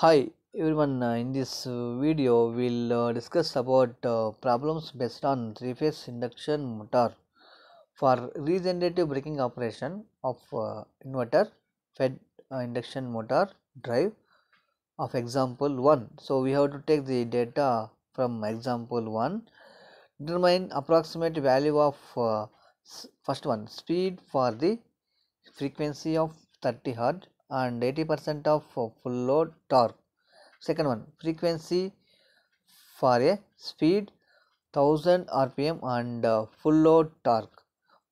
hi everyone uh, in this uh, video we'll uh, discuss about uh, problems based on three phase induction motor for regenerative braking operation of uh, inverter fed uh, induction motor drive of example 1 so we have to take the data from example 1 determine approximate value of first one speed for the frequency of 30 hertz and 80% of full load torque second one frequency for a speed 1000 rpm and uh, full load torque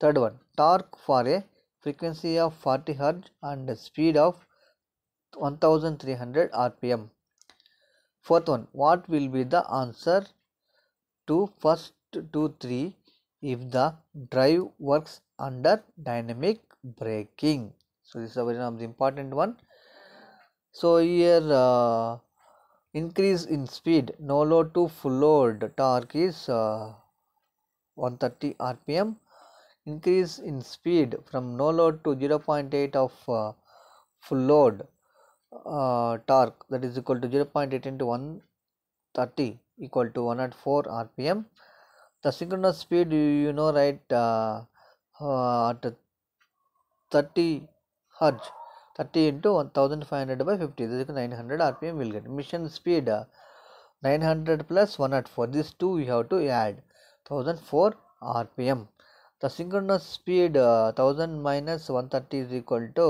third one torque for a frequency of 40 hertz and speed of 1300 rpm fourth one what will be the answer to first two three if the drive works under dynamic braking so, this is a very important one. So, here uh, increase in speed no load to full load torque is uh, 130 rpm increase in speed from no load to 0.8 of uh, full load uh, torque that is equal to 0.8 into 130 equal to 104 rpm the synchronous speed you, you know right uh, uh, at 30 hertz thirty into one thousand five hundred by fifty this nine hundred R P M will get mission speed nine hundred plus one not four this to you have to add thousand four R P M the sync speed thousand minus one thirty is equal to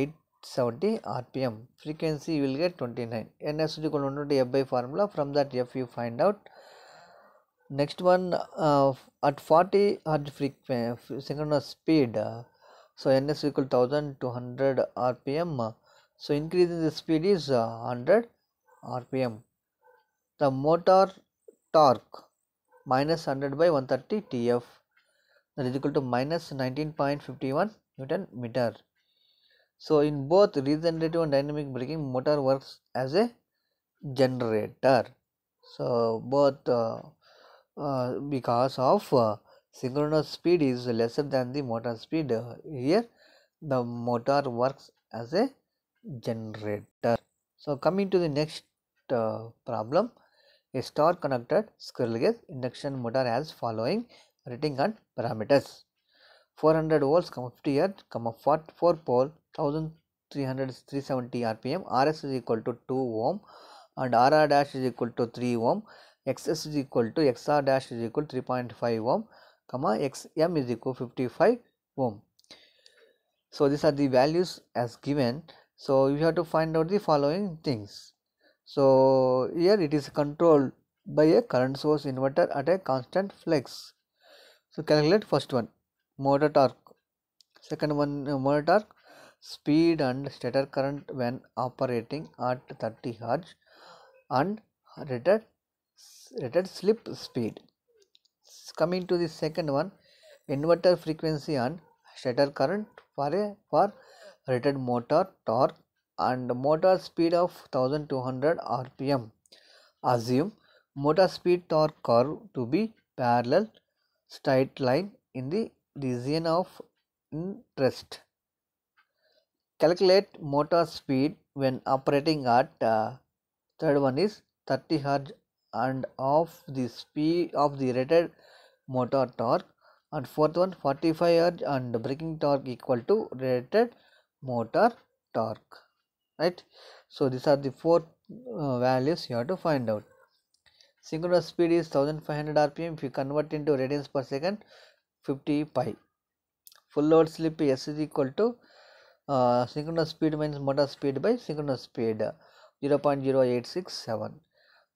eight seventy R P M frequency will get twenty nine N S F by formula from that F you find अवट next one at forty हज frequency sync speed so ns equal 1200 rpm so increase in the speed is 100 uh, rpm the motor torque minus 100 by 130 tf that is equal to minus 19.51 newton meter so in both regenerative and dynamic braking motor works as a generator so both uh, uh, because of uh, synchronous speed is lesser than the motor speed here the motor works as a generator so coming to the next uh, problem a star connected squirrel cage induction motor has following rating and parameters 400 volts, 50 hertz, 44 pole, 1300 rpm, Rs is equal to 2 ohm and Rr dash is equal to 3 ohm, Xs is equal to Xr dash is equal to 3.5 ohm comma xm is equal 55 ohm so these are the values as given so you have to find out the following things so here it is controlled by a current source inverter at a constant flex so calculate first one motor torque second one uh, motor torque speed and stator current when operating at 30 hertz and rated rated slip speed coming to the second one inverter frequency and shatter current for a for rated motor torque and motor speed of 1200 rpm assume motor speed torque curve to be parallel straight line in the region of interest calculate motor speed when operating at uh, third one is 30 hertz and of the speed of the rated motor torque and fourth one 45 Hz and braking torque equal to rated motor torque right so these are the four uh, values you have to find out synchronous speed is 1500 rpm if you convert into radians per second 50 pi full load slip s is equal to uh, synchronous speed minus motor speed by synchronous speed 0 0.0867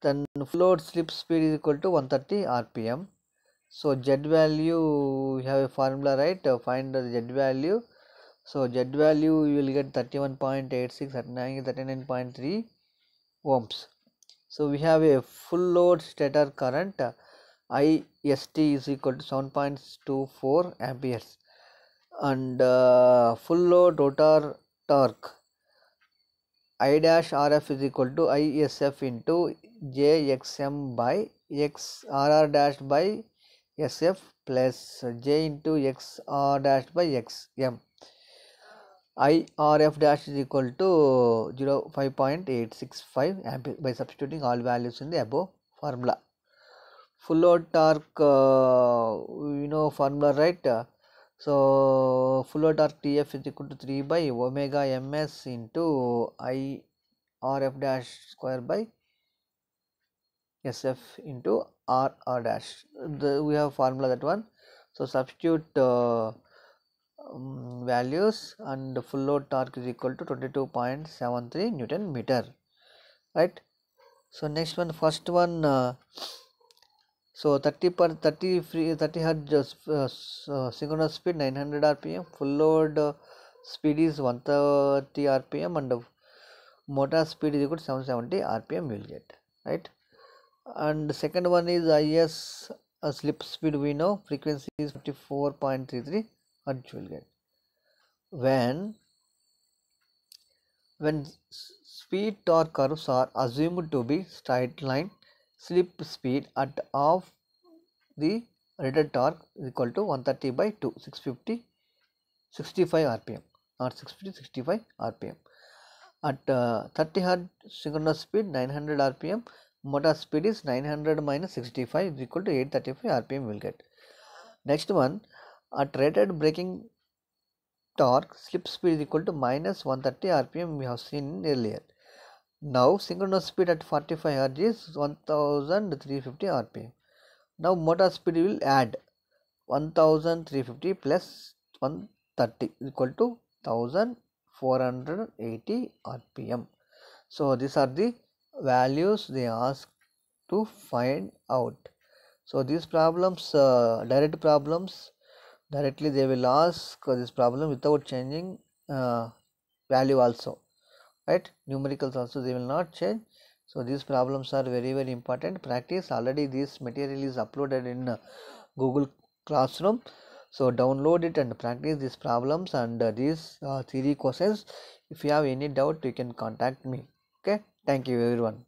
then full load slip speed is equal to 130 rpm so z value you have a formula right uh, find the z value so z value you will get 31.86 39.3 ohms so we have a full load stator current uh, ist is equal to 7.24 amperes and uh, full load rotor torque i dash rf is equal to isf into jxm by xrr dash by sf plus j into x r dash by x m i r f dash is equal to 0 5.865 ampere by substituting all values in the above formula full load torque uh, you know formula right so full load torque tf is equal to 3 by omega ms into i r f dash square by sf into r r dash the, we have formula that one so substitute uh, um, values and the full load torque is equal to 22.73 newton meter right so next one first one uh, so 30 per 30 free 30 hertz uh, uh, uh synchronous speed 900 rpm full load uh, speed is 130 rpm and motor speed is equal to 770 rpm we will get right and the second one is is uh, slip speed we know frequency is 54.33 and you will get when when speed torque curves are assumed to be straight line slip speed at of the rated torque is equal to 130 by 2 650 65 rpm not 650 65 rpm at uh, 30 hertz synchronous speed 900 rpm motor speed is 900 minus 65 is equal to 835 rpm we will get. Next one at rated braking torque slip speed is equal to minus 130 rpm we have seen earlier. Now synchronous speed at 45 Hz is 1350 rpm. Now motor speed will add 1350 plus 130 equal to 1480 rpm. So these are the values they ask to find out so these problems uh, direct problems directly they will ask this problem without changing uh, value also right numericals also they will not change so these problems are very very important practice already this material is uploaded in uh, google classroom so download it and practice these problems and uh, these uh, theory questions if you have any doubt you can contact me okay Thank you everyone.